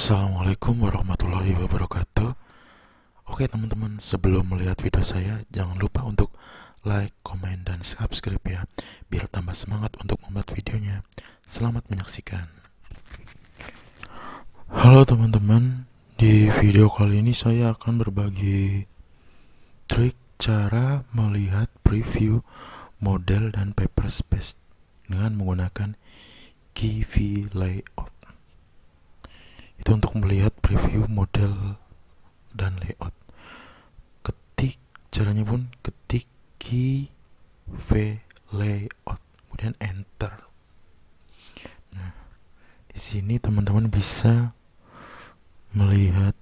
Assalamualaikum warahmatullahi wabarakatuh Oke teman-teman sebelum melihat video saya jangan lupa untuk like, komen, dan subscribe ya biar tambah semangat untuk membuat videonya selamat menyaksikan Halo teman-teman di video kali ini saya akan berbagi trik cara melihat preview model dan paper space dengan menggunakan Kivi Layout itu untuk melihat preview model dan layout ketik caranya pun ketik key v layout kemudian enter nah di sini teman-teman bisa melihat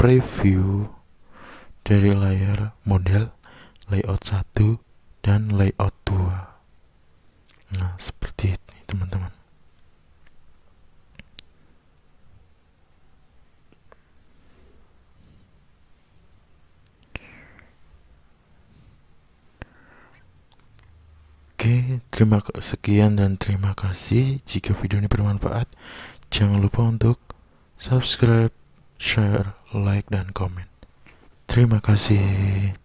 preview dari layar model layout 1 dan layout Oke, terima sekian dan terima kasih. Jika video ini bermanfaat, jangan lupa untuk subscribe, share, like, dan komen. Terima kasih.